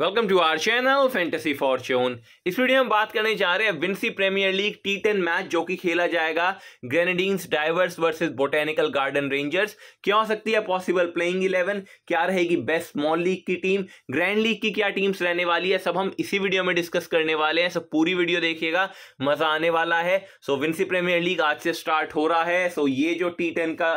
welcome to our channel fantasy fortune इस video में बात करने जा रहे हैं Vincy premier league T ten match जो कि खेला जाएगा Grenadines divers versus botanical garden rangers क्या हो सकती है पॉसिबल प्लेइंग इलेवन क्या रहेगी बेस्ट स्मॉल लीग की टीम ग्रैंड लीग की क्या टीम्स रहने वाली है सब हम इसी वीडियो में डिस्कस करने वाले हैं सब पूरी वीडियो देखिएगा मजा आने वाला है सो विंसी प्रीमियर लीग आज से स्टार्ट हो रहा है सो ये जो टी टेन का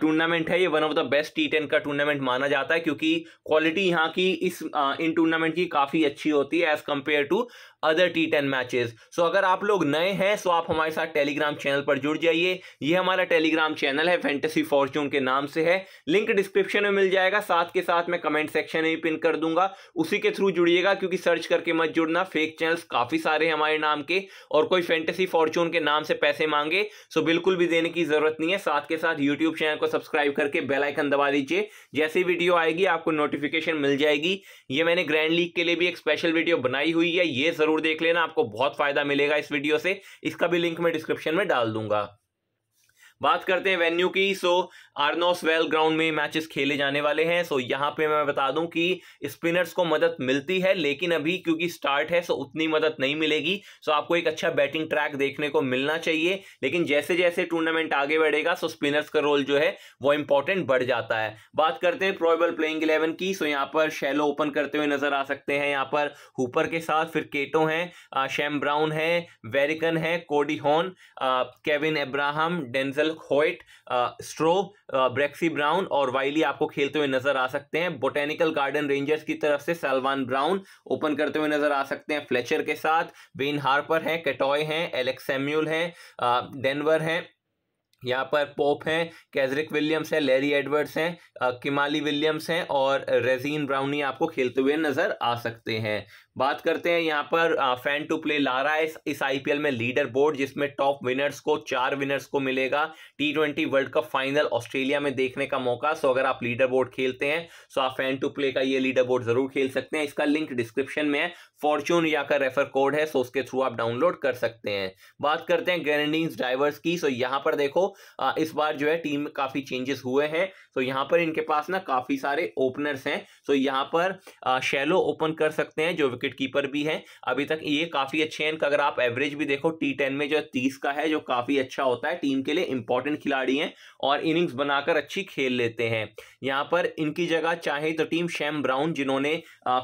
टूर्नामेंट है ये one of the best T ten का टूर्नामेंट माना जाता है क्योंकि क्वालिटी यहाँ की इस इन टूर्नामेंट की काफ़ी अच्छी होती है as compared to other T ten matches so अगर आप लोग नए हैं सो आप हमारे साथ टेलीग्राम चैनल पर जुड़ जाइए ये हमारा टेलीग्राम चैनल है फैंटेसी फॉर्च्यून के नाम से है लिंक डिस्क्रिप्शन में मिल जाएगा साथ के साथ मैं कमेंट सेक्शन में पिन कर दूंगा उसी के थ्रू जुड़िएगा क्योंकि सर्च करके मत जुड़ना फेक चैनल्स काफ़ी सारे हैं हमारे नाम के और कोई फैंटेसी फॉर्च्यून के नाम से पैसे मांगे सो बिल्कुल भी देने की ज़रूरत नहीं है साथ के साथ यूट्यूब चैनल को सब्सक्राइब करके बेलाइकन दबा दीजिए जैसी वीडियो आएगी आपको नोटिफिकेशन मिल जाएगी ये मैंने ग्रैंड लीग के लिए भी एक स्पेशल वीडियो बनाई हुई है ये जरूर देख लेना आपको बहुत फायदा मिलेगा इस वीडियो से इसका भी लिंक मैं डिस्क्रिप्शन में डाल दूंगा बात करते हैं वेन्यू की सो आर्नोस वेल ग्राउंड में मैचेस खेले जाने वाले हैं सो यहाँ पे मैं बता दूं कि स्पिनर्स को मदद मिलती है लेकिन अभी क्योंकि स्टार्ट है सो उतनी मदद नहीं मिलेगी सो आपको एक अच्छा बैटिंग ट्रैक देखने को मिलना चाहिए लेकिन जैसे जैसे टूर्नामेंट आगे बढ़ेगा सो स्पिनर्स का रोल जो है वो इंपॉर्टेंट बढ़ जाता है बात करते हैं प्रोबल प्लेइंग इलेवन की सो यहाँ पर शेलो ओपन करते हुए नजर आ सकते हैं यहाँ पर हुपर के साथ फिर केटो हैं शैम ब्राउन है वेरिकन है कोडी हॉन केविन एब्राहम डेंजल कल होइट स्ट्रो ब्रेक्सी ब्राउन और वाइली आपको खेलते हुए नजर आ सकते हैं बोटेनिकल गार्डन रेंजर्स की तरफ से सलवान ब्राउन ओपन करते हुए नजर आ सकते हैं फ्लेचर के साथ बेन हार्पर हैं कैटॉय हैं एलेक्स सैम्यूल हैं डेनवर हैं यहाँ पर पोप हैं कैजरिक विलियम्स हैं लेरी एडवर्ड्स हैं किमाली विलियम्स हैं और रेजीन ब्राउनी आपको खेलते हुए नजर आ सकते हैं बात करते हैं यहाँ पर फैन टू प्ले ला रहा है इस, इस आईपीएल में लीडर बोर्ड जिसमें टॉप विनर्स को चार विनर्स को मिलेगा T twenty world cup final Australia में देखने का मौका सो अगर आप लीडर बोर्ड खेलते हैं सो आप फैन टू प्ले का ये लीडर बोर्ड जरूर खेल सकते हैं इसका लिंक डिस्क्रिप्शन में है फॉर्च्यून या का रेफर कोड है सो उसके थ्रू आप डाउनलोड कर सकते हैं बात करते हैं ग्रेनडीन्स ड्राइवर्स की सो यहाँ पर देखो इस बार जो है टीम में काफी चेंजेस हुए हैं सो यहाँ पर इनके पास ना काफी सारे ओपनर्स हैं सो यहाँ पर शेलो ओपन कर सकते हैं जो विकेट विकेट कीपर भी हैं अभी तक ये काफ़ी अच्छे हैं इनका अगर आप एवरेज भी देखो टी टेन में जो तीस का है जो काफ़ी अच्छा होता है टीम के लिए इंपॉर्टेंट खिलाड़ी हैं और इनिंग्स बनाकर अच्छी खेल लेते हैं यहाँ पर इनकी जगह चाहे तो टीम शैम ब्राउन जिन्होंने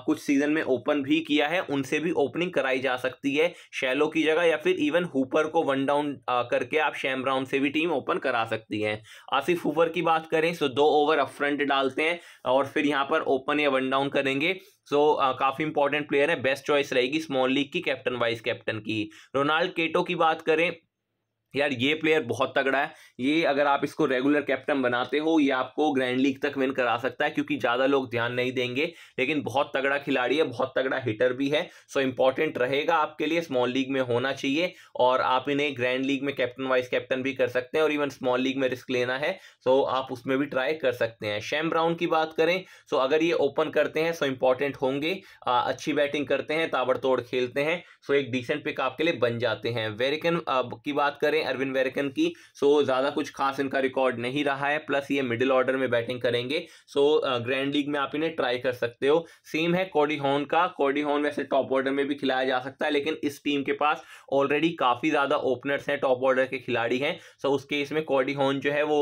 कुछ सीजन में ओपन भी किया है उनसे भी ओपनिंग कराई जा सकती है शैलो की जगह या फिर इवन हुपर को वन डाउन करके आप शैम ब्राउन से भी टीम ओपन करा सकती है आसिफ हुपर की बात करें तो दो ओवर अप फ्रंट डालते हैं और फिर यहाँ पर ओपन या वन डाउन करेंगे सो so, काफ़ी इंपॉर्टेंट प्लेयर है बेस्ट चॉइस रहेगी स्मॉल लीग की कैप्टन वाइस कैप्टन की रोनाल्ड केटो की बात करें यार ये प्लेयर बहुत तगड़ा है ये अगर आप इसको रेगुलर कैप्टन बनाते हो ये आपको ग्रैंड लीग तक विन करा सकता है क्योंकि ज़्यादा लोग ध्यान नहीं देंगे लेकिन बहुत तगड़ा खिलाड़ी है बहुत तगड़ा हिटर भी है सो इंपॉर्टेंट रहेगा आपके लिए स्मॉल लीग में होना चाहिए और आप इन्हें ग्रैंड लीग में कैप्टन वाइस कैप्टन भी कर सकते हैं और इवन स्मॉल लीग में रिस्क लेना है सो आप उसमें भी ट्राई कर सकते हैं शैम ब्राउन की बात करें सो अगर ये ओपन करते हैं सो इम्पॉर्टेंट होंगे अच्छी बैटिंग करते हैं ताबड़तोड़ खेलते हैं सो एक डिसेंट पिक आपके लिए बन जाते हैं वेरिकन की बात करें अरविंद वेरकन की सो ज़्यादा कुछ खास इनका रिकॉर्ड नहीं रहा है प्लस ये मिडिल ऑर्डर में बैटिंग करेंगे सो ग्रैंड लीग में आप इन्हें ट्राई कर सकते हो सेम है कॉडी हॉर्न का कॉडी हॉर्न वैसे टॉप ऑर्डर में भी खिलाया जा सकता है लेकिन इस टीम के पास ऑलरेडी काफ़ी ज़्यादा ओपनर्स हैं टॉप ऑर्डर के खिलाड़ी हैं सो उस केस में कॉडी हॉर्न जो है वो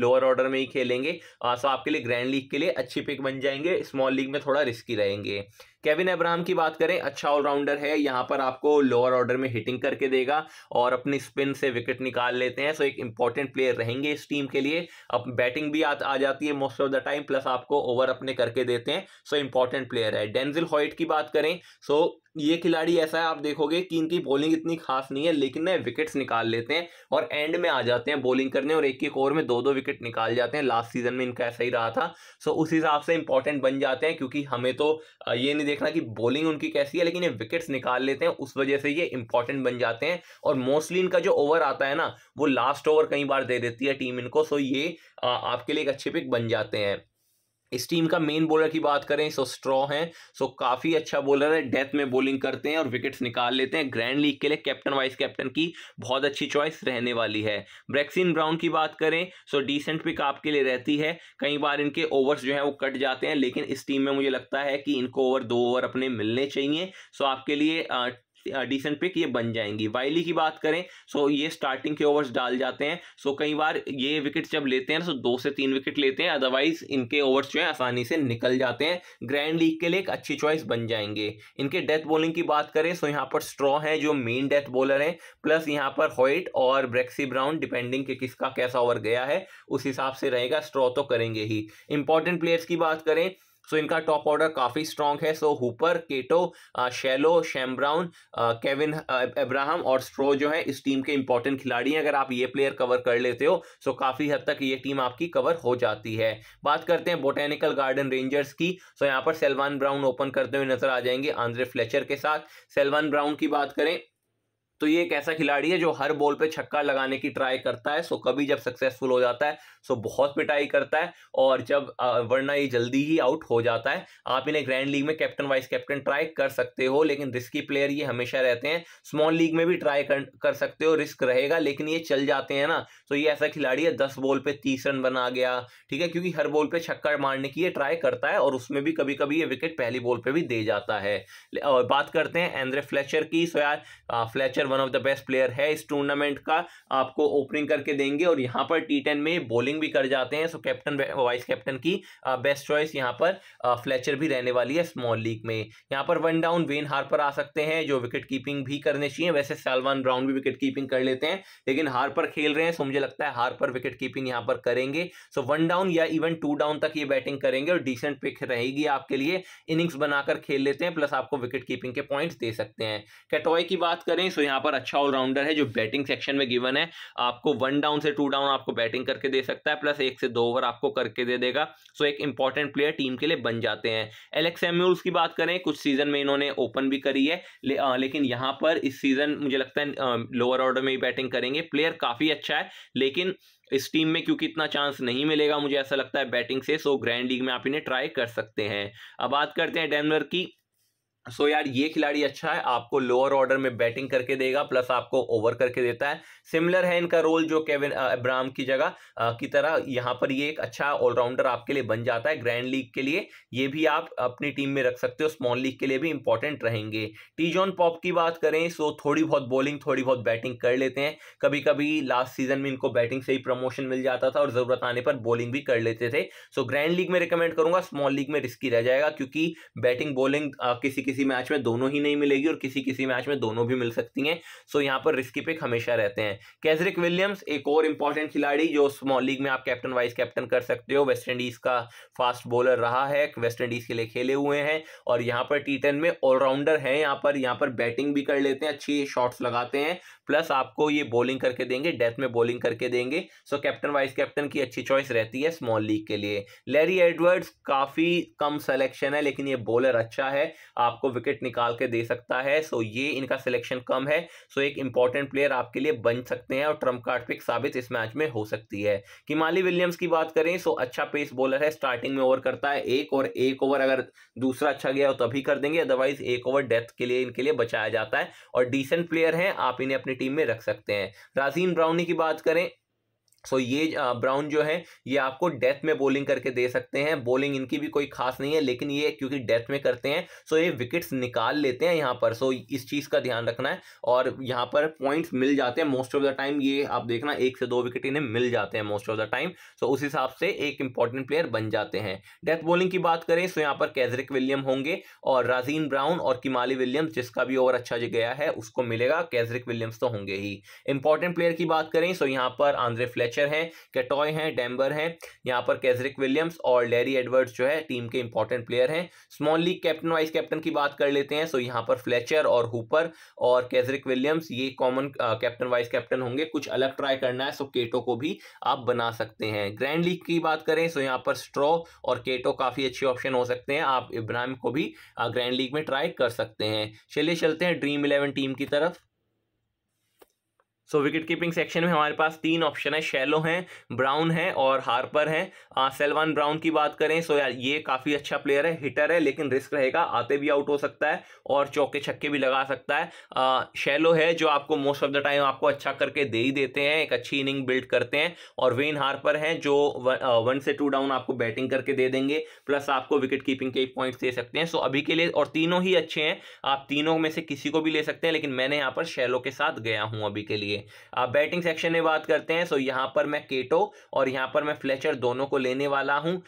लोअर ऑर्डर में ही खेलेंगे सो आपके लिए ग्रैंड लीग के लिए अच्छी पिक बन जाएंगे स्मॉल लीग में थोड़ा रिस्की रहेंगे केविन एब्राहम की बात करें अच्छा ऑलराउंडर है यहाँ पर आपको लोअर ऑर्डर में हिटिंग करके देगा और अपनी स्पिन से विकेट निकाल लेते हैं सो एक इंपॉर्टेंट प्लेयर रहेंगे इस टीम के लिए अब बैटिंग भी आ, आ जाती है most of the time plus आपको ओवर अपने करके देते हैं सो इंपॉर्टेंट प्लेयर है डेंजिल हॉइट की बात करें सो ये खिलाड़ी ऐसा है आप देखोगे कि इनकी बॉलिंग इतनी खास नहीं है लेकिन ना विकेट्स निकाल लेते हैं और एंड में आ जाते हैं बॉलिंग करने और एक एक ओवर में दो दो विकेट निकाल जाते हैं लास्ट सीजन में इनका ऐसा ही रहा था सो उस हिसाब से इंपॉर्टेंट बन जाते हैं क्योंकि हमें तो ये नहीं देखना कि बॉलिंग उनकी कैसी है लेकिन ये विकेट्स निकाल लेते हैं उस वजह से ये इंपॉर्टेंट बन जाते हैं और मोस्टली इनका जो ओवर आता है ना वो लास्ट ओवर कई बार दे देती है टीम इनको सो ये आपके लिए एक अच्छे पिक बन जाते हैं इस टीम का मेन बॉलर की बात करें सो स्ट्रॉ अच्छा है सो काफ़ी अच्छा बॉलर है डेथ में बॉलिंग करते हैं और विकेट्स निकाल लेते हैं ग्रैंड लीग के लिए कैप्टन वाइस कैप्टन की बहुत अच्छी चॉइस रहने वाली है ब्रैक्सिन ब्राउन की बात करें सो डिसेंट पिक आपके लिए रहती है कई बार इनके ओवर्स जो है वो कट जाते हैं लेकिन इस टीम में मुझे लगता है कि इनको ओवर दो ओवर अपने मिलने चाहिए सो आपके लिए डिसेंट पिक ये बन जाएंगी वाइली की बात करें सो ये स्टार्टिंग के ओवर्स डाल जाते हैं सो कई बार ये विकेट जब लेते हैं सो तो दो से तीन विकेट लेते हैं अदरवाइज इनके ओवर्स जो है आसानी से निकल जाते हैं ग्रैंड लीग के लिए एक अच्छी चॉइस बन जाएंगे इनके डेथ बॉलिंग की बात करें सो यहाँ पर स्ट्रॉ है जो मेन डेथ बॉलर हैं प्लस यहाँ पर हॉइट और ब्रेक्सी ब्राउन डिपेंडिंग कि किसका कैसा ओवर गया है उस हिसाब से रहेगा स्ट्रॉ तो करेंगे ही इंपॉर्टेंट प्लेयर्स की बात करें सो so, इनका टॉप ऑर्डर काफ़ी स्ट्रॉन्ग है so Hooper Cato Shelo Browne Kevin Abraham और स्ट्रो जो है इस टीम के इंपॉर्टेंट खिलाड़ी हैं अगर आप ये प्लेयर कवर कर लेते हो सो so काफ़ी हद तक ये टीम आपकी कवर हो जाती है बात करते हैं बोटेनिकल गार्डन रेंजर्स की सो so, यहाँ पर सेलवान ब्राउन ओपन करते हुए नजर आ जाएंगे आंद्रे फ्लेचर के साथ सेलवान ब्राउन की बात करें तो ये एक ऐसा खिलाड़ी है जो हर बॉल पे छक्का लगाने की ट्राई करता है सो कभी जब सक्सेसफुल हो जाता है सो बहुत पिटाई करता है और जब वरना ये जल्दी ही आउट हो जाता है आप इन्हें ग्रैंड लीग में कैप्टन वाइस कैप्टन ट्राई कर सकते हो लेकिन रिस्की प्लेयर ये हमेशा रहते हैं स्मॉल लीग में भी ट्राई कर, कर सकते हो रिस्क रहेगा लेकिन ये चल जाते हैं ना तो ये ऐसा खिलाड़ी है दस बॉल पर तीस रन बना गया ठीक है क्योंकि हर बॉल पर छक्का मारने की ये ट्राई करता है और उसमें भी कभी कभी ये विकेट पहली बॉल पर भी दे जाता है और बात करते हैं एंद्रे फ्लैचर की सो यार Fletcher one of the best player है इस टूर्नामेंट का आपको ओपनिंग करके देंगे और यहाँ पर टी टेन में बॉलिंग भी कर जाते हैं सो कैप्टन वाइस कैप्टन की बेस्ट uh, चॉइस यहाँ पर फ्लैचर uh, भी रहने वाली है स्मॉल लीग में यहाँ पर वन डाउन वेन हार्पर आ सकते हैं जो विकेट कीपिंग भी करने चाहिए वैसे सालवान ब्राउन भी विकेट कीपिंग कर लेते हैं लेकिन हार्पर खेल रहे हैं सो मुझे लगता है हार्पर विकेट कीपिंग यहाँ पर करेंगे सो वन डाउन या इवन टू डाउन तक ये बैटिंग करेंगे और डिसेंट पिक रहेगी आपके लिए इनिंग्स बनाकर खेल लेते हैं प्लस आपको विकेट कीपिंग के पॉइंट्स दे सकते हैं कैटॉय की बात करें सो यहाँ यहाँ पर अच्छा ऑलराउंडर है जो बैटिंग सेक्शन में गिवन है आपको वन डाउन से टू डाउन आपको बैटिंग करके दे सकता है प्लस एक से दो ओवर आपको करके दे देगा सो एक इंपॉर्टेंट प्लेयर टीम के लिए बन जाते हैं एलेक्स एम्यूल्स की बात करें कुछ सीजन में इन्होंने ओपन भी करी है ले, आ, लेकिन यहाँ पर इस सीजन मुझे लगता है लोअर ऑर्डर में ही बैटिंग करेंगे प्लेयर काफ़ी अच्छा है लेकिन इस टीम में क्योंकि इतना चांस नहीं मिलेगा मुझे ऐसा लगता है बैटिंग से सो ग्रैंड लीग में आप इन्हें ट्राई कर सकते हैं अब बात करते हैं डेनवर की सो so यार ये खिलाड़ी अच्छा है आपको लोअर ऑर्डर में बैटिंग करके देगा प्लस आपको ओवर करके देता है सिमिलर है इनका रोल जो केविन अब्राम की जगह की तरह यहाँ पर ये एक अच्छा ऑलराउंडर आपके लिए बन जाता है ग्रैंड लीग के लिए ये भी आप अपनी टीम में रख सकते हो स्मॉल लीग के लिए भी इंपॉर्टेंट रहेंगे टी जॉन पॉप की बात करें सो थोड़ी बहुत बॉलिंग थोड़ी बहुत बैटिंग कर लेते हैं कभी कभी लास्ट सीजन में इनको बैटिंग से ही प्रमोशन मिल जाता था और ज़रूरत आने पर बॉलिंग भी कर लेते थे सो ग्रैंड लीग में रिकमेंड करूंगा स्मॉल लीग में रिस्की रह जाएगा क्योंकि बैटिंग बॉलिंग किसी किसी मैच में दोनों ही नहीं मिलेगी और किसी किसी मैच में दोनों भी मिल सकती हैं सो यहाँ पर रिस्की पिक हमेशा रहते हैं कैजरिक विलियम्स एक और इंपॉर्टेंट खिलाड़ी जो स्मॉल लीग में आप कैप्टन वाइस कैप्टन कर सकते हो वेस्ट इंडीज का फास्ट बॉलर रहा है वेस्ट इंडीज के लिए खेले हुए हैं और यहाँ पर टी में ऑलराउंडर है यहाँ पर यहाँ पर बैटिंग भी कर लेते हैं अच्छी शॉट्स लगाते हैं प्लस आपको ये बॉलिंग करके देंगे डेथ में बॉलिंग करके देंगे सो कैप्टन वाइस कैप्टन की अच्छी चॉइस रहती है स्मॉल लीग के लिए लेरी एडवर्ड्स काफ़ी कम सिलेक्शन है लेकिन ये बॉलर अच्छा है आपको विकेट निकाल के दे सकता है सो ये इनका सिलेक्शन कम है सो एक इंपॉर्टेंट प्लेयर आपके लिए बन सकते हैं और ट्रम्प कार्ड पिक साबित इस मैच में हो सकती है किमाली विलियम्स की बात करें सो अच्छा पेस बॉलर है स्टार्टिंग में ओवर करता है एक और एक ओवर अगर दूसरा अच्छा गया हो तभी कर देंगे अदरवाइज एक ओवर डेथ के लिए इनके लिए बचाया जाता है और डिसेंट प्लेयर हैं आप इन्हें अपनी टीम में रख सकते हैं राजीन ब्राउनी की बात करें सो so, ये ब्राउन जो है ये आपको डेथ में बॉलिंग करके दे सकते हैं बॉलिंग इनकी भी कोई खास नहीं है लेकिन ये क्योंकि डेथ में करते हैं सो so ये विकेट्स निकाल लेते हैं यहाँ पर सो so इस चीज़ का ध्यान रखना है और यहाँ पर पॉइंट्स मिल जाते हैं मोस्ट ऑफ द टाइम ये आप देखना एक से दो विकेट इन्हें मिल जाते हैं most of the time so उस हिसाब से एक इंपॉर्टेंट प्लेयर बन जाते हैं डेथ बॉलिंग की बात करें सो यहाँ पर कैजरिक विलियम होंगे और राजीन ब्राउन और किमाली विलियम्स जिसका भी ओवर अच्छा गया है उसको मिलेगा कैजरिक विलियम्स तो होंगे ही इंपॉर्टेंट प्लेयर की बात करें सो यहाँ पर आंद्रे फ्लैच कैचर हैं कैटॉय हैं डैम्बर हैं यहाँ पर कैजरिक विलियम्स और लेरी एडवर्ड्स जो है टीम के इंपॉर्टेंट प्लेयर हैं small league captain vice captain की बात कर लेते हैं सो यहाँ पर फ्लेचर और हुपर और कैजरिक विलियम्स ये कॉमन कैप्टन वाइस कैप्टन होंगे कुछ अलग ट्राई करना है सो केटो को भी आप बना सकते हैं ग्रैंड लीग की बात करें सो यहाँ पर स्ट्रॉ और केटो काफ़ी अच्छे ऑप्शन हो सकते हैं आप इब्राहिम को भी ग्रैंड लीग में ट्राई कर सकते हैं चलिए चलते हैं ड्रीम इलेवन टीम की तरफ सो विकेट कीपिंग सेक्शन में हमारे पास तीन ऑप्शन है शेलो हैं ब्राउन है और हार्पर हैं सेलवान ब्राउन की बात करें सो यार ये काफ़ी अच्छा प्लेयर है हिटर है लेकिन रिस्क रहेगा आते भी आउट हो सकता है और चौके छक्के भी लगा सकता है आ, शेलो है जो आपको मोस्ट ऑफ द टाइम आपको अच्छा करके दे ही देते हैं एक अच्छी इनिंग बिल्ड करते हैं और वेन हार्पर हैं जो वन, से टू डाउन आपको बैटिंग करके दे देंगे प्लस आपको विकेट कीपिंग के पॉइंट्स दे सकते हैं सो अभी के लिए और तीनों ही अच्छे हैं आप तीनों में से किसी को भी ले सकते हैं लेकिन मैंने यहाँ पर शेलो के साथ गया हूँ अभी के लिए बैटिंग सेक्शन में बात करते हैं सो यहाँ पर मैं केटो और यहाँ पर मैं फ्लेचर दोनों को लेने वाला हूँ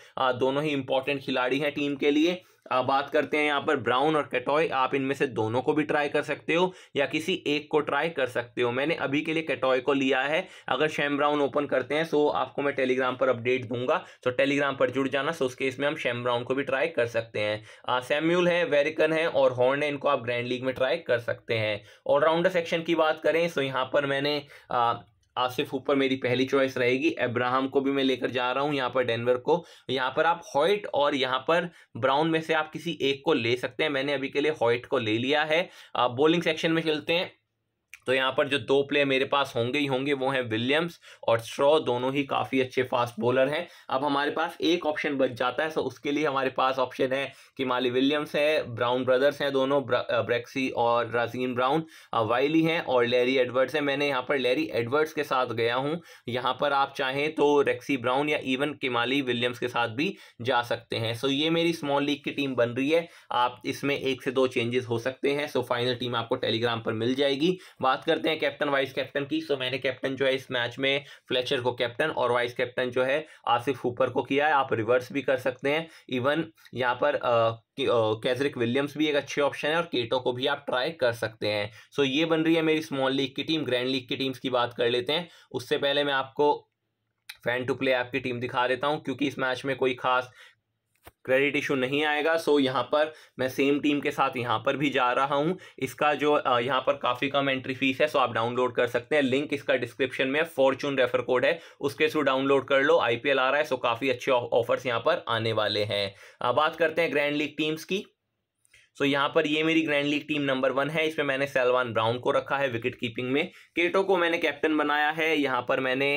दोनों ही इंपॉर्टेंट खिलाड़ी हैं टीम के लिए अब बात करते हैं यहाँ पर ब्राउन और कैटॉय आप इनमें से दोनों को भी ट्राई कर सकते हो या किसी एक को ट्राई कर सकते हो मैंने अभी के लिए कैटॉय को लिया है अगर शैम ब्राउन ओपन करते हैं सो तो आपको मैं टेलीग्राम पर अपडेट दूंगा तो टेलीग्राम पर जुड़ जाना सो तो उस इसमें हम शैम ब्राउन को भी ट्राई कर सकते हैं सैम्यूल है वेरिकन है और हॉर्न है इनको आप ग्रैंड लीग में ट्राई कर सकते हैं ऑलराउंडर सेक्शन की बात करें सो तो यहाँ पर मैंने आ, आसिफ ऊपर मेरी पहली चॉइस रहेगी एब्राहम को भी मैं लेकर जा रहा हूँ यहाँ पर डेनवर को यहाँ पर आप हॉइट और यहाँ पर ब्राउन में से आप किसी एक को ले सकते हैं मैंने अभी के लिए हॉइट को ले लिया है बॉलिंग सेक्शन में चलते हैं तो यहाँ पर जो दो प्लेयर मेरे पास होंगे ही होंगे वो हैं विलियम्स और स्ट्रॉ दोनों ही काफ़ी अच्छे फास्ट बॉलर हैं अब हमारे पास एक ऑप्शन बच जाता है सो उसके लिए हमारे पास ऑप्शन है कि माली विलियम्स है ब्राउन ब्रदर्स हैं दोनों ब्रेक्सी और राजीन ब्राउन वाइली हैं और लैरी एडवर्ड्स हैं मैंने यहाँ पर लेरी एडवर्ड्स के साथ गया हूँ यहाँ पर आप चाहें तो रेक्सी ब्राउन या इवन किमाली विलियम्स के साथ भी जा सकते हैं सो ये मेरी स्मॉल लीग की टीम बन रही है आप इसमें एक से दो चेंजेस हो सकते हैं सो फाइनल टीम आपको टेलीग्राम पर मिल जाएगी बात करते हैं कैप्टन वाइस कैप्टन की सो मैंने कैप्टन जो है इस मैच में फ्लेचर को कैप्टन और वाइस कैप्टन जो है आसिफ हुपर को किया है आप रिवर्स भी कर सकते हैं इवन यहाँ पर कैजरिक विलियम्स भी एक अच्छे ऑप्शन है और केटो को भी आप ट्राई कर सकते हैं सो ये बन रही है मेरी स्मॉल लीग की टीम ग्रैंड लीग की टीम्स की बात कर लेते हैं उससे पहले मैं आपको फैन टू प्ले ऐप की टीम दिखा देता हूं क्योंकि इस मैच में कोई खास क्रेडिट इशू नहीं आएगा सो यहाँ पर मैं सेम टीम के साथ यहाँ पर भी जा रहा हूँ इसका जो यहाँ पर काफ़ी कम एंट्री फीस है सो आप डाउनलोड कर सकते हैं लिंक इसका डिस्क्रिप्शन में फॉर्चून रेफर कोड है उसके थ्रू डाउनलोड कर लो आईपीएल आ रहा है सो काफ़ी अच्छे ऑफर्स यहाँ पर आने वाले हैं बात करते हैं ग्रैंड लीग टीम्स की सो यहाँ पर ये मेरी grand league team number one है इसमें मैंने सेलवान ब्राउन को रखा है विकेट कीपिंग में केटो को मैंने कैप्टन बनाया है यहाँ पर मैंने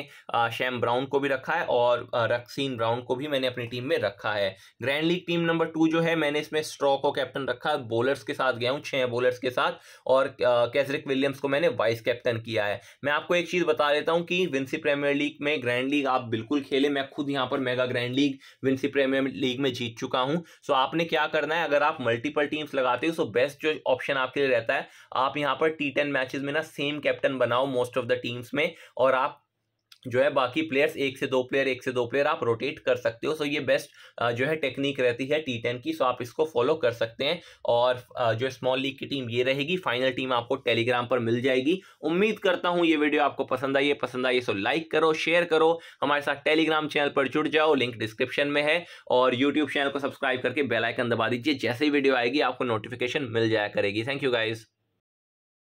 शैम ब्राउन को भी रखा है और रक्सीन ब्राउन को भी मैंने अपनी टीम में रखा है grand league team number two जो है मैंने इसमें स्ट्रॉ को कैप्टन रखा है बॉलर्स के साथ गया हूँ छः बॉलर्स के साथ और कैजरिक विलियम्स को मैंने वाइस कैप्टन किया है मैं आपको एक चीज़ बता देता हूँ कि विंसी प्रीमियर लीग में ग्रैंड लीग आप बिल्कुल खेले मैं खुद यहाँ पर mega grand league Vincy premier league में जीत चुका हूँ सो आपने क्या करना है अगर आप मल्टीपल टीम टीम्स लगाते हो सो बेस्ट जो ऑप्शन आपके लिए रहता है आप यहाँ पर टी टेन मैचेस में ना सेम कैप्टन बनाओ मोस्ट ऑफ द टीम्स में और आप जो है बाकी प्लेयर्स एक से दो प्लेयर एक से दो प्लेयर आप रोटेट कर सकते हो सो ये बेस्ट जो है टेक्निक रहती है टी टेन की सो आप इसको फॉलो कर सकते हैं और जो स्मॉल लीग की टीम ये रहेगी फाइनल टीम आपको टेलीग्राम पर मिल जाएगी उम्मीद करता हूँ ये वीडियो आपको पसंद आई है पसंद आई है सो लाइक करो शेयर करो हमारे साथ टेलीग्राम चैनल पर जुड़ जाओ लिंक डिस्क्रिप्शन में है और यूट्यूब चैनल को सब्सक्राइब करके बेलाइकन दबा दीजिए जैसे ही वीडियो आएगी आपको नोटिफिकेशन मिल जाया करेगी थैंक यू गाइज़